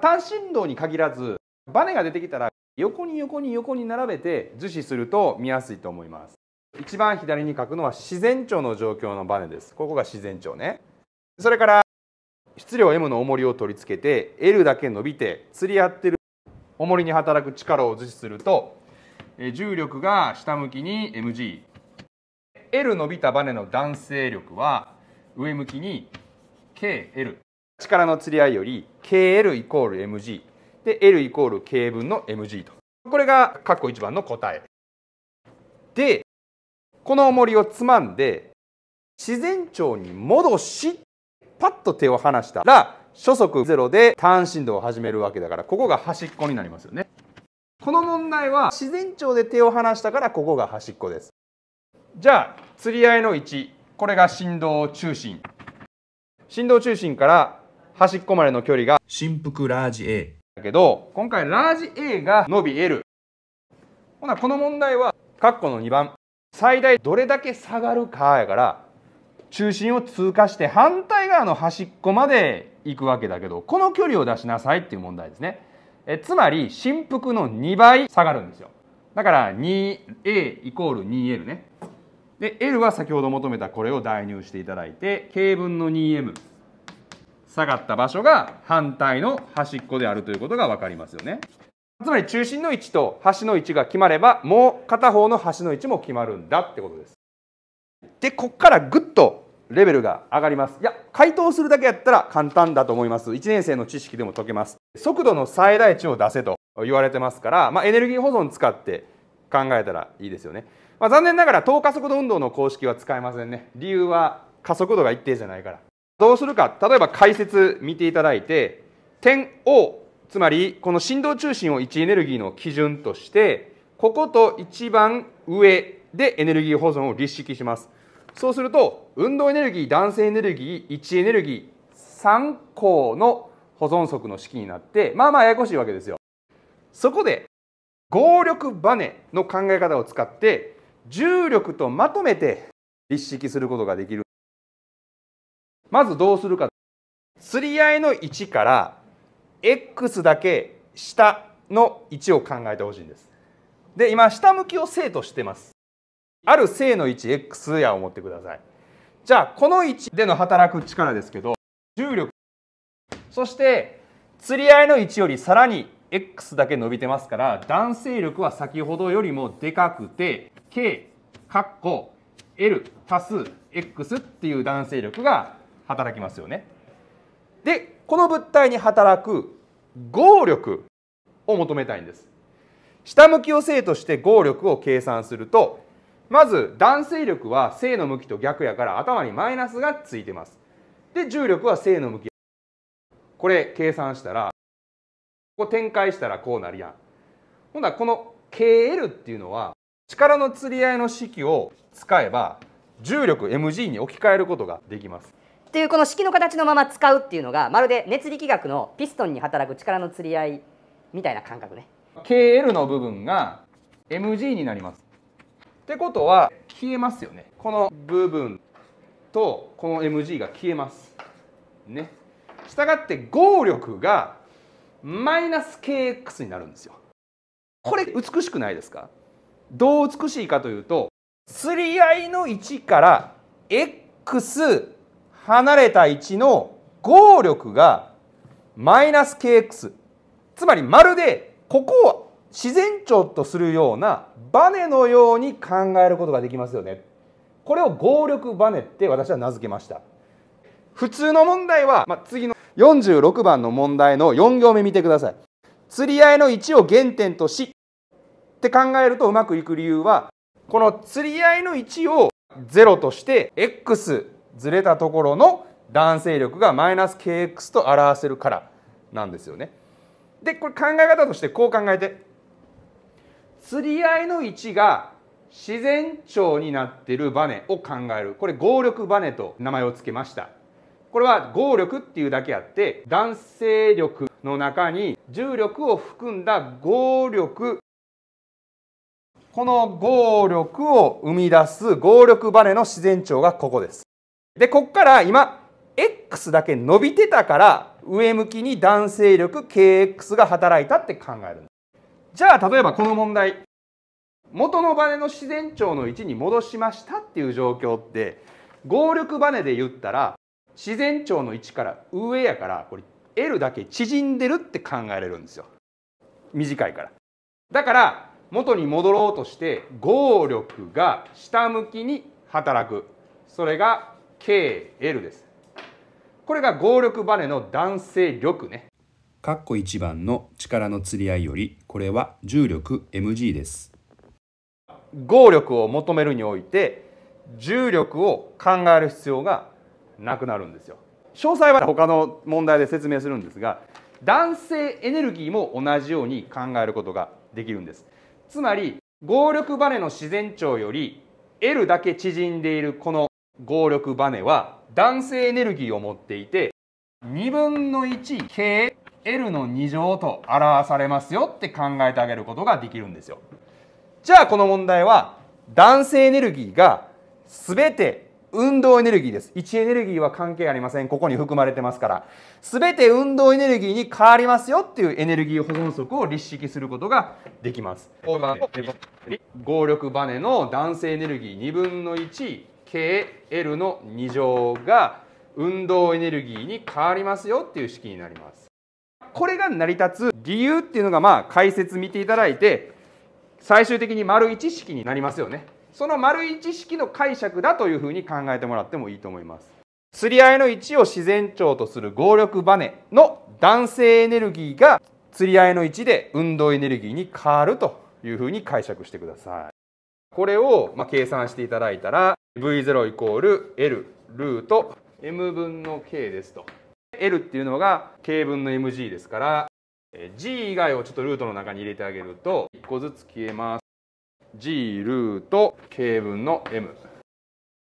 単振動に限らずバネが出てきたら横に横に横に並べて図示すると見やすいと思います一番左に書くのは自然長の状況のバネですここが自然長ねそれから質量 M の重りを取り付けて L だけ伸びて釣り合ってる重りに働く力を図示すると重力が下向きに MGL 伸びたバネの弾性力は上向きに KL 力の釣り合いより KL イコール mg で L イコール K 分の mg とこれが括弧1番の答えでこの重りをつまんで自然長に戻しパッと手を離したら初速0で単振動を始めるわけだからここが端っこになりますよねこの問題は自然長で手を離したからここが端っこですじゃあ釣り合いの1これが振動中心振動中心から端っこまでの距離が振幅ラージ A だけど今回ラージ A が伸び L ほなこの問題は括弧の2番最大どれだけ下がるかやから中心を通過して反対側の端っこまで行くわけだけどこの距離を出しなさいっていう問題ですねえつまり振幅の2倍下がるんですよだから 2A イコール 2L ねで L は先ほど求めたこれを代入していただいて K 分の 2M 下がった場所が反対の端っこであるということが分かりますよね。つまり中心の位置と端の位置が決まればもう片方の端の位置も決まるんだってことです。でこっからぐっとレベルが上がります。いや解凍するだけやったら簡単だと思います。1年生の知識でも解けます。速度の最大値を出せと言われてますから、まあ、エネルギー保存使って考えたらいいですよね。まあ、残念ながら等加速度運動の公式は使えませんね。理由は加速度が一定じゃないから。どうするか例えば解説見ていただいて点 O つまりこの振動中心を位置エネルギーの基準としてここと一番上でエネルギー保存を立式しますそうすると運動エネルギー弾性エネルギー位置エネルギー3項の保存則の式になってまあまあややこしいわけですよそこで合力バネの考え方を使って重力とまとめて立式することができるまずどうするか釣り合いの位置から X だけ下の位置を考えてほしいんですで今下向きを正としてますある正の位置 X や思ってくださいじゃあこの位置での働く力ですけど重力そして釣り合いの位置よりさらに X だけ伸びてますから弾性力は先ほどよりもでかくて K かっこ L 足す X っていう弾性力が働きますよね。でこの物体に働く合力を求めたいんです。下向きを正として合力を計算するとまず弾性力は正の向きと逆やから頭にマイナスがついてます。で重力は正の向きこれ計算したらここ展開したらこうなるやん。ほんならこの KL っていうのは力の釣り合いの式を使えば重力 mg に置き換えることができます。っていうこの式の形のまま使うっていうのがまるで熱力学のピストンに働く力の釣り合いみたいな感覚ね KL の部分が mg になりますってことは消えますよねこの部分とこの mg が消えますねしたがって合力がマイナス kx になるんですよこれ美しくないですかどう美しいかというと釣り合いの1から x 離れた置の合力がマイナス kx つまりまるでここを自然長とするようなバネのように考えることができますよねこれを合力バネって私は名付けました普通の問題は、まあ、次の46番の問題の4行目見てください釣り合いの位置を原点としって考えるとうまくいく理由はこの釣り合いの位置を0として x ずれたところの弾性力がマイナス kx と表せるからなんですよね。でこれ考え方としてこう考えて釣り合いの位置が自然長になってるバネを考えるこれ合力バネと名前を付けましたこれは合力っていうだけあって弾性力の中に重力を含んだ合力この合力を生み出す合力バネの自然長がここですで、こっから今、X だけ伸びてたから、上向きに弾性力 KX が働いたって考えるじゃあ、例えばこの問題。元のバネの自然長の位置に戻しましたっていう状況って、合力バネで言ったら、自然長の位置から上やから、これ L だけ縮んでるって考えられるんですよ。短いから。だから、元に戻ろうとして、合力が下向きに働く。それが KL です。これが合力バネの弾性力ね。括弧1番の力の釣り合いよりこれは重力 mg です。合力を求めるにおいて重力を考える必要がなくなるんですよ。詳細は他の問題で説明するんですが弾性エネルギーも同じように考えることができるんですつまり合力バネの自然長より L だけ縮んでいるこの合力バネは弾性エネルギーを持っていて2分の 1KL の2乗と表されますよって考えてあげることができるんですよ。じゃあこの問題は弾性エネルギーが全て運動エネルギーです。位置エネルギーは関係ありません。ここに含まれてますから。全て運動エネルギーに変わりますよっていうエネルギー保存則を立式することができます。合力バネの弾性エネルギー2分の1 KL の2乗が運動エネルギーに変わりますよっていう式になります。これが成り立つ理由っていうのがまあ解説見ていただいて最終的に丸1式になりますよね。その丸1式の解釈だというふうに考えてもらってもいいと思います。釣り合いの位置を自然長とする合力バネの男性エネルギーが釣り合いの位置で運動エネルギーに変わるというふうに解釈してください。これをま計算していただいたら V0 イコール L ルート M 分の K ですと。L っていうのが K 分の MG ですから G 以外をちょっとルートの中に入れてあげると1個ずつ消えます。G ルート K 分の M。